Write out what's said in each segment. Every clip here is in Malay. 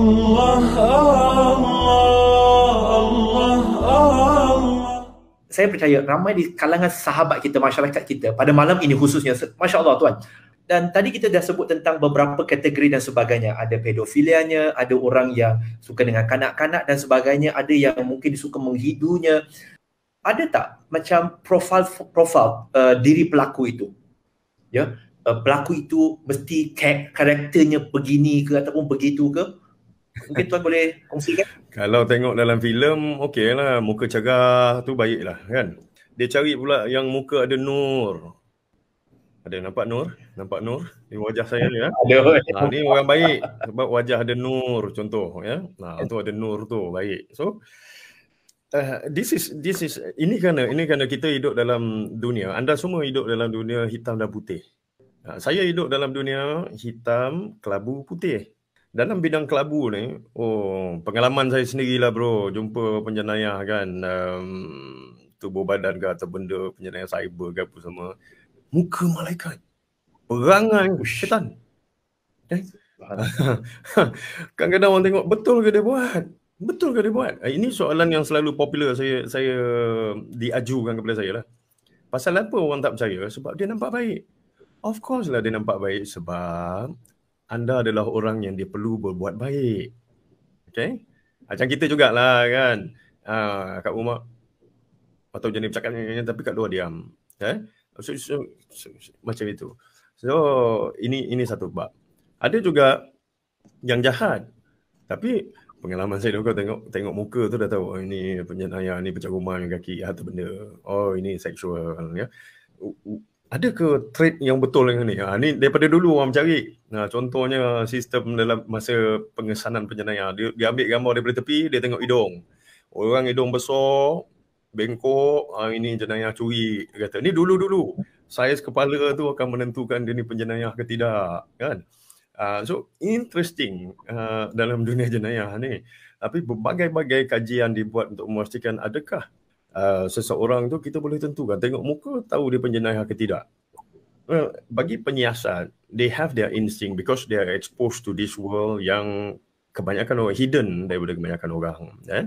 Allah, Allah, Allah, Saya percaya ramai di kalangan sahabat kita, masyarakat kita pada malam ini khususnya. Masya Allah tuan. Dan tadi kita dah sebut tentang beberapa kategori dan sebagainya. Ada pedofilianya, ada orang yang suka dengan kanak-kanak dan sebagainya. Ada yang mungkin suka menghidunya. Ada tak macam profil profil uh, diri pelaku itu? Ya, yeah? uh, pelaku itu mesti karakternya begini ke ataupun begitu ke? Mungkin tuan boleh kongsikan. Kalau tengok dalam filem, okey lah. Muka cagah tu baik lah kan. Dia cari pula yang muka ada nur. Ada nampak nur? Nampak nur? Di wajah saya ni lah. Ha, ni orang baik. Sebab wajah ada nur contoh. Ya? Nah, ha, tu ada nur tu baik. So, Uh, this is this is ini kerana ini kerana kita hidup dalam dunia anda semua hidup dalam dunia hitam dan putih uh, saya hidup dalam dunia hitam kelabu putih dalam bidang kelabu ni oh pengalaman saya sendirilah bro jumpa penjenayah kan um, tubuh badan ke atau benda penjenayah cyber ke apa semua muka malaikat perangai oh, syaitan okay. Eh? kadang-kadang orang tengok betul ke dia buat betul ke dia buat eh, ini soalan yang selalu popular saya saya diajukan kepada saya lah pasal apa orang tak percaya sebab dia nampak baik of course lah dia nampak baik sebab anda adalah orang yang dia perlu berbuat baik. Okay? Macam kita jugalah kan. Ah, kat rumah. Atau jenis bercakap tapi kat luar diam. Okay? So, so, so, so, macam itu. So, ini ini satu bab. Ada juga yang jahat. Tapi pengalaman saya dulu tengok tengok muka tu dah tahu oh, ini penyenayah ini pecah rumah yang kaki atau benda. Oh ini seksual ya ada ke trade yang betul dengan ni? Ha, ni daripada dulu orang mencari. Nah, ha, contohnya sistem dalam masa pengesanan penjenayah. Dia, dia ambil gambar daripada tepi, dia tengok hidung. Orang hidung besar, bengkok, ha, ini jenayah curi. Dia kata, ni dulu-dulu. Saiz kepala tu akan menentukan dia ni penjenayah ke tidak. Kan? Uh, so, interesting uh, dalam dunia jenayah ni. Tapi berbagai-bagai kajian dibuat untuk memastikan adakah uh, seseorang tu kita boleh tentukan tengok muka tahu dia penjenayah ke tidak well, bagi penyiasat they have their instinct because they are exposed to this world yang kebanyakan orang hidden daripada kebanyakan orang eh?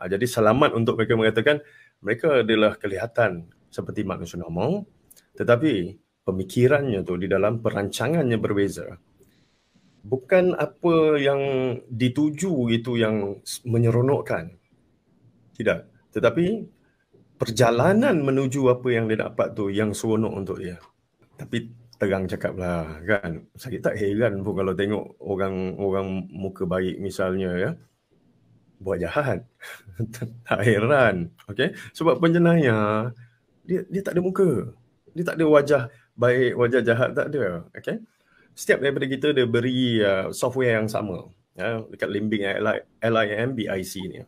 uh, jadi selamat untuk mereka mengatakan mereka adalah kelihatan seperti manusia normal tetapi pemikirannya tu di dalam perancangannya berbeza bukan apa yang dituju itu yang menyeronokkan tidak tetapi perjalanan menuju apa yang dia dapat tu yang seronok untuk dia. Tapi terang cakap lah kan. Saya tak heran pun kalau tengok orang orang muka baik misalnya ya. Buat jahat. tak heran. Okay? Sebab penjenayah dia, dia tak ada muka. Dia tak ada wajah baik, wajah jahat tak ada. Okay? Setiap daripada kita dia beri uh, software yang sama. Ya, dekat limbing LIMBIC ni.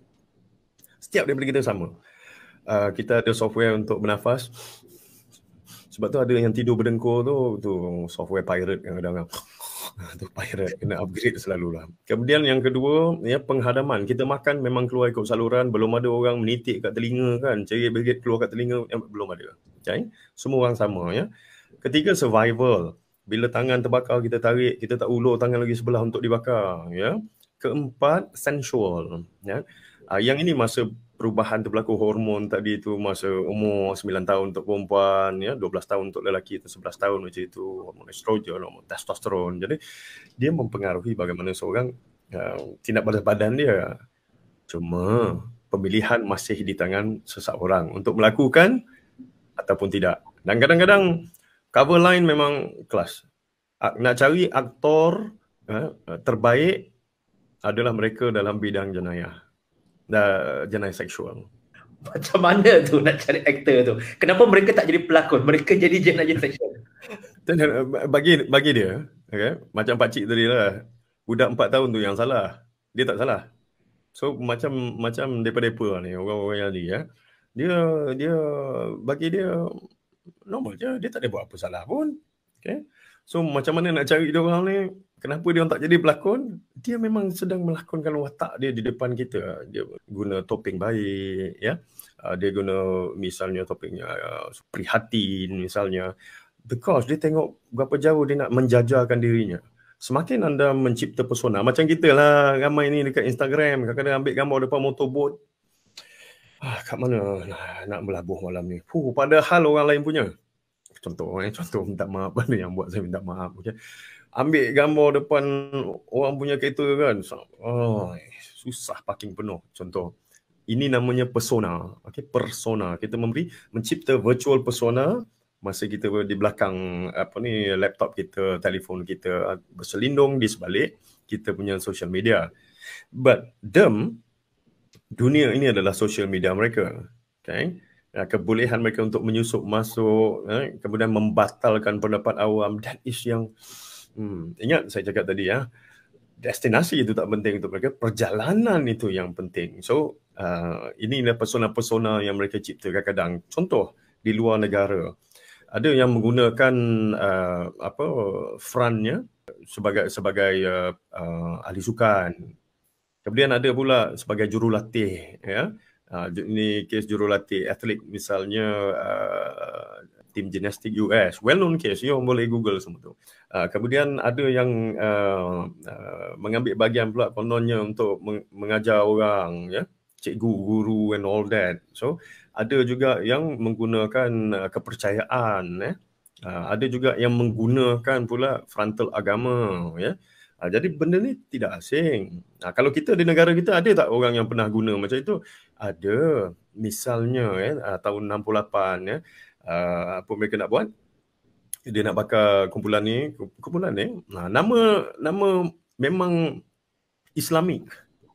Setiap daripada kita sama uh, kita ada software untuk bernafas. Sebab tu ada yang tidur berdengkur tu, tu software pirate yang kadang-kadang tu pirate kena upgrade selalu lah. Kemudian yang kedua, ya penghadaman. Kita makan memang keluar ikut saluran, belum ada orang menitik kat telinga kan, cerit berit keluar kat telinga, yang eh, belum ada. Okay? Semua orang sama ya. Ketiga, survival. Bila tangan terbakar, kita tarik, kita tak ulur tangan lagi sebelah untuk dibakar. Ya. Keempat, sensual. Ya. Ah, yang ini masa perubahan tu berlaku hormon tadi tu masa umur 9 tahun untuk perempuan ya 12 tahun untuk lelaki tu 11 tahun macam itu hormon estrogen hormon testosteron jadi dia mempengaruhi bagaimana seorang uh, tindak balas badan dia cuma pemilihan masih di tangan seseorang untuk melakukan ataupun tidak dan kadang-kadang cover line memang kelas nak cari aktor uh, terbaik adalah mereka dalam bidang jenayah uh, jenayah seksual. Macam mana tu nak cari aktor tu? Kenapa mereka tak jadi pelakon? Mereka jadi jenayah seksual. bagi bagi dia, okay? macam Pak Cik tadi lah, budak empat tahun tu yang salah. Dia tak salah. So macam macam depa-depa lah ni orang-orang yang ni ya. Dia dia bagi dia normal je. Dia tak ada buat apa salah pun. Okay. So macam mana nak cari dia orang ni? Kenapa dia orang tak jadi pelakon? Dia memang sedang melakonkan watak dia di depan kita. Dia guna topeng baik, ya. Yeah? dia guna misalnya topengnya uh, prihatin misalnya. Because dia tengok berapa jauh dia nak menjajarkan dirinya. Semakin anda mencipta persona, macam kita lah ramai ni dekat Instagram, kadang-kadang ambil gambar depan motorboat. Ah, kat mana nak melabuh malam ni? Huh, padahal orang lain punya contoh eh contoh minta maaf pada yang buat saya minta maaf okey ambil gambar depan orang punya kereta kan so, oh, susah parking penuh contoh ini namanya persona okey persona kita memberi mencipta virtual persona masa kita di belakang apa ni laptop kita telefon kita ah, berselindung di sebalik kita punya social media but them dunia ini adalah social media mereka okay Ya, kebolehan mereka untuk menyusup masuk eh, kemudian membatalkan pendapat awam dan is yang hmm, ingat saya cakap tadi ya destinasi itu tak penting untuk mereka perjalanan itu yang penting so uh, inilah persona-persona yang mereka cipta kadang-kadang contoh di luar negara ada yang menggunakan uh, apa frontnya sebagai sebagai uh, uh, ahli sukan kemudian ada pula sebagai jurulatih ya Uh, ah, ini kes jurulatih atlet misalnya uh, tim gimnastik US. Well known case. You boleh google semua tu. Uh, kemudian ada yang uh, uh, mengambil bagian pula kononnya untuk meng- mengajar orang. Ya? Cikgu, guru and all that. So ada juga yang menggunakan uh, kepercayaan. Eh? Uh, ada juga yang menggunakan pula frontal agama. Yeah? Ha, jadi benda ni tidak asing. Ha, kalau kita di negara kita ada tak orang yang pernah guna macam itu? Ada. Misalnya eh, ha, tahun 68 ya, eh, ha, apa mereka nak buat? Dia nak bakar kumpulan ni, kumpulan ni. Ha, nama nama memang Islamik.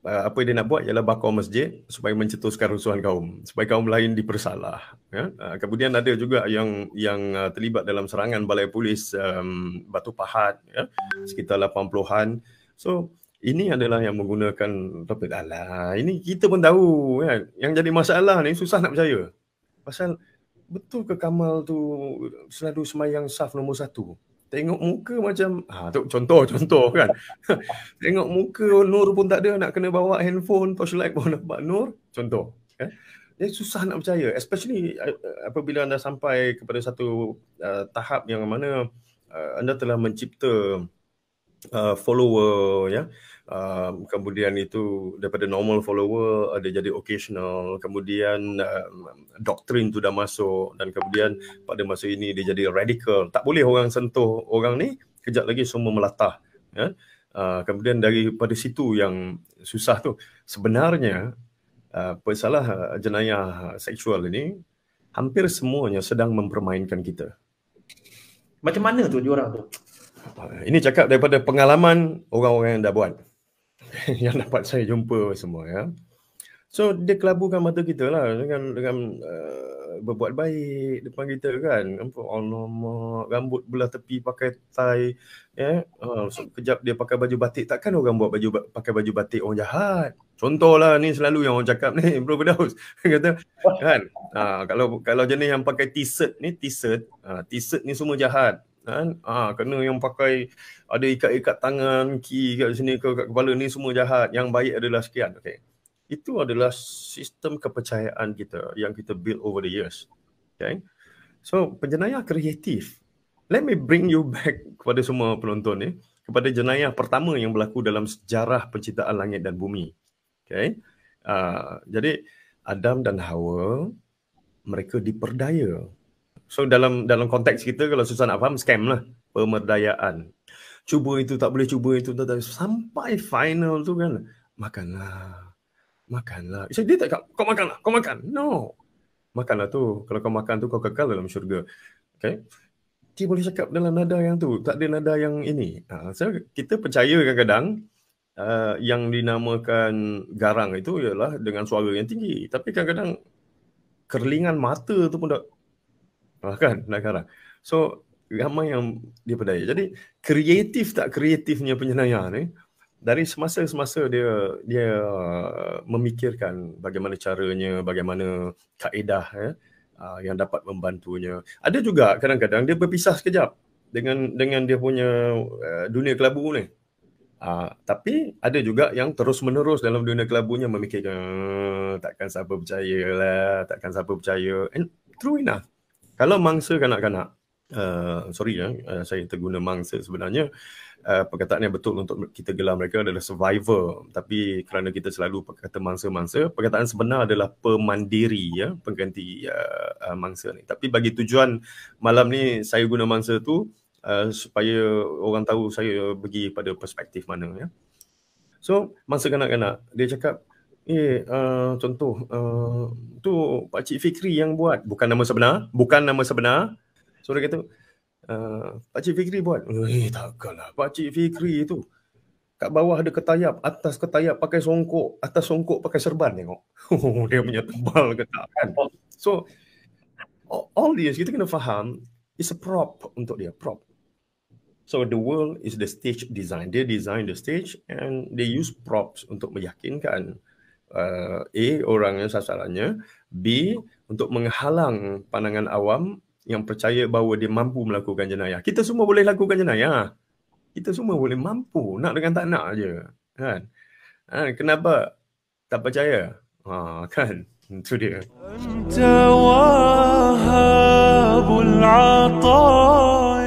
Eh, apa yang dia nak buat ialah bakar masjid supaya mencetuskan rusuhan kaum supaya kaum lain dipersalah ya eh, kemudian ada juga yang yang eh, terlibat dalam serangan balai polis um, Batu Pahat ya sekitar 80-an so ini adalah yang menggunakan topik Allah ini kita pun tahu ya yang jadi masalah ni susah nak percaya pasal betul ke Kamal tu selalu semayang saf nombor satu tengok muka macam ha, tu, contoh contoh kan tengok muka nur pun tak ada nak kena bawa handphone torchlight pun nampak nur contoh kan eh? susah nak percaya especially uh, uh, apabila anda sampai kepada satu uh, tahap yang mana uh, anda telah mencipta uh, follower ya yeah? um, kemudian itu daripada normal follower ada jadi occasional kemudian um, doktrin tu dah masuk dan kemudian pada masa ini dia jadi radical tak boleh orang sentuh orang ni kejap lagi semua melatah ya yeah? Uh, kemudian daripada situ yang susah tu sebenarnya uh, pasalah uh, jenayah seksual ini hampir semuanya sedang mempermainkan kita. Macam mana tu diorang tu? Eh, ini cakap daripada pengalaman orang-orang yang dah buat. yang dapat saya jumpa semua ya. So dia kelabukan mata kita lah dengan dengan uh, berbuat baik depan kita kan. Oh, Alamak, rambut belah tepi pakai tie. ya. Uh, so, kejap dia pakai baju batik. Takkan orang buat baju pakai baju batik orang jahat. Contohlah ni selalu yang orang cakap ni bro bedaus. kata kan. Uh, kalau kalau jenis yang pakai t-shirt ni t-shirt. Uh, t-shirt ni semua jahat kan ha, kena yang pakai ada ikat-ikat tangan ki kat sini ke kat kepala ni semua jahat yang baik adalah sekian okey itu adalah sistem kepercayaan kita yang kita build over the years okey so penjenayah kreatif let me bring you back kepada semua penonton ni eh, kepada jenayah pertama yang berlaku dalam sejarah penciptaan langit dan bumi okey uh, jadi Adam dan Hawa mereka diperdaya So dalam dalam konteks kita kalau susah nak faham scam lah pemerdayaan. Cuba itu tak boleh cuba itu tak, tak. sampai final tu kan makanlah. Makanlah. So, dia tak kau, kau makanlah, kau makan. No. Makanlah tu. Kalau kau makan tu kau kekal dalam syurga. Okay. Dia boleh cakap dalam nada yang tu. Tak ada nada yang ini. Ha, so kita percaya kadang-kadang uh, yang dinamakan garang itu ialah dengan suara yang tinggi. Tapi kadang-kadang kerlingan mata tu pun dah Kan? Nak karang. So, ramai yang dia berdaya. Jadi, kreatif tak kreatifnya penyenayah ni, dari semasa ke semasa dia dia uh, memikirkan bagaimana caranya, bagaimana kaedah ya, yang dapat membantunya. Ada juga kadang-kadang dia berpisah sekejap dengan dengan dia punya uh, dunia kelabu ni. Uh, tapi ada juga yang terus menerus dalam dunia kelabunya memikirkan eh, takkan siapa percaya lah, takkan siapa percaya. And true enough, kalau mangsa kanak-kanak uh, sorry ya uh, saya terguna mangsa sebenarnya Uh, perkataan yang betul untuk kita gelar mereka adalah survivor tapi kerana kita selalu kata mangsa-mangsa perkataan sebenar adalah pemandiri ya pengganti uh, uh, mangsa ni tapi bagi tujuan malam ni saya guna mangsa tu uh, supaya orang tahu saya pergi pada perspektif mana ya so mangsa kanak-kanak dia cakap Eh, uh, contoh uh, tu Pak Cik Fikri yang buat, bukan nama sebenar, bukan nama sebenar. So dia kata, uh, Pak Cik Fikri buat. Eh, takkanlah Pak Cik Fikri itu. Kat bawah ada ketayap, atas ketayap pakai songkok, atas songkok pakai serban tengok. Oh, dia punya tebal ke tak kan? So, all this kita kena faham, is a prop untuk dia, prop. So the world is the stage design. They design the stage and they use props untuk meyakinkan uh, A e, orangnya sasarannya B untuk menghalang pandangan awam yang percaya bahawa dia mampu melakukan jenayah kita semua boleh lakukan jenayah kita semua boleh mampu nak dengan tak nak aje kan ha, kenapa tak percaya ha kan itu dia anta wahabul